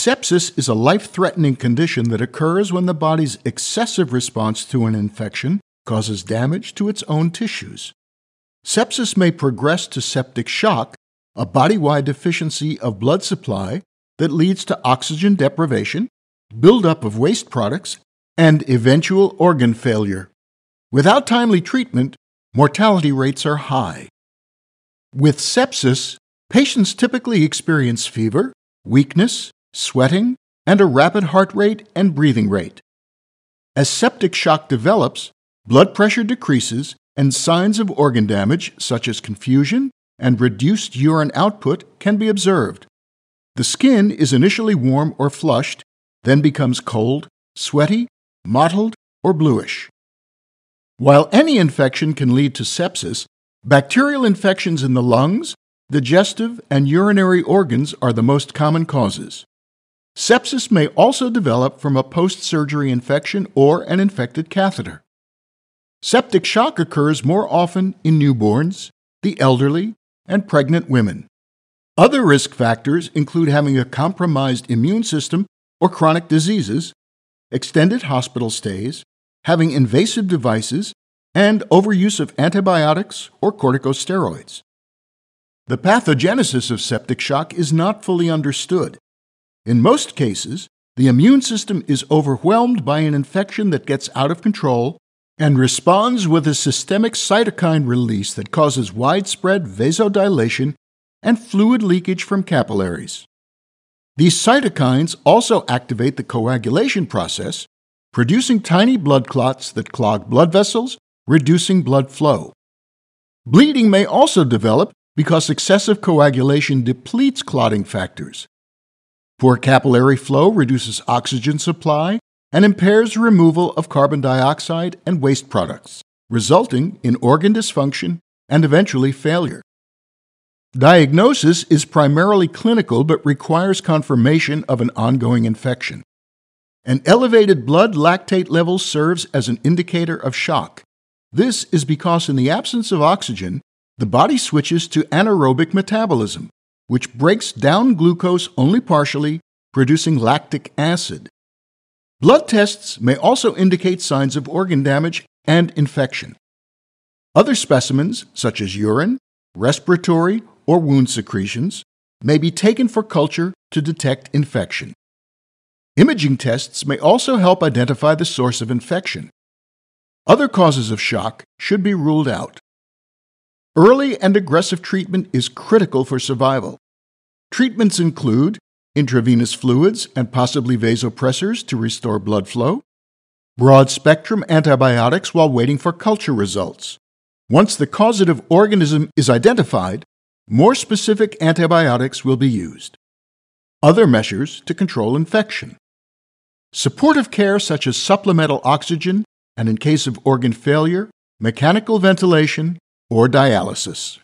Sepsis is a life threatening condition that occurs when the body's excessive response to an infection causes damage to its own tissues. Sepsis may progress to septic shock, a body wide deficiency of blood supply that leads to oxygen deprivation, buildup of waste products, and eventual organ failure. Without timely treatment, mortality rates are high. With sepsis, patients typically experience fever, weakness, sweating, and a rapid heart rate and breathing rate. As septic shock develops, blood pressure decreases and signs of organ damage, such as confusion and reduced urine output, can be observed. The skin is initially warm or flushed, then becomes cold, sweaty, mottled, or bluish. While any infection can lead to sepsis, bacterial infections in the lungs, digestive, and urinary organs are the most common causes. Sepsis may also develop from a post surgery infection or an infected catheter. Septic shock occurs more often in newborns, the elderly, and pregnant women. Other risk factors include having a compromised immune system or chronic diseases, extended hospital stays, having invasive devices, and overuse of antibiotics or corticosteroids. The pathogenesis of septic shock is not fully understood, in most cases, the immune system is overwhelmed by an infection that gets out of control and responds with a systemic cytokine release that causes widespread vasodilation and fluid leakage from capillaries. These cytokines also activate the coagulation process, producing tiny blood clots that clog blood vessels, reducing blood flow. Bleeding may also develop because excessive coagulation depletes clotting factors, Poor capillary flow reduces oxygen supply and impairs removal of carbon dioxide and waste products, resulting in organ dysfunction and eventually failure. Diagnosis is primarily clinical but requires confirmation of an ongoing infection. An elevated blood lactate level serves as an indicator of shock. This is because, in the absence of oxygen, the body switches to anaerobic metabolism, which breaks down glucose only partially, producing lactic acid. Blood tests may also indicate signs of organ damage and infection. Other specimens, such as urine, respiratory, or wound secretions, may be taken for culture to detect infection. Imaging tests may also help identify the source of infection. Other causes of shock should be ruled out. Early and aggressive treatment is critical for survival. Treatments include intravenous fluids and possibly vasopressors to restore blood flow, broad spectrum antibiotics while waiting for culture results. Once the causative organism is identified, more specific antibiotics will be used. Other measures to control infection. Supportive care such as supplemental oxygen and, in case of organ failure, mechanical ventilation or dialysis.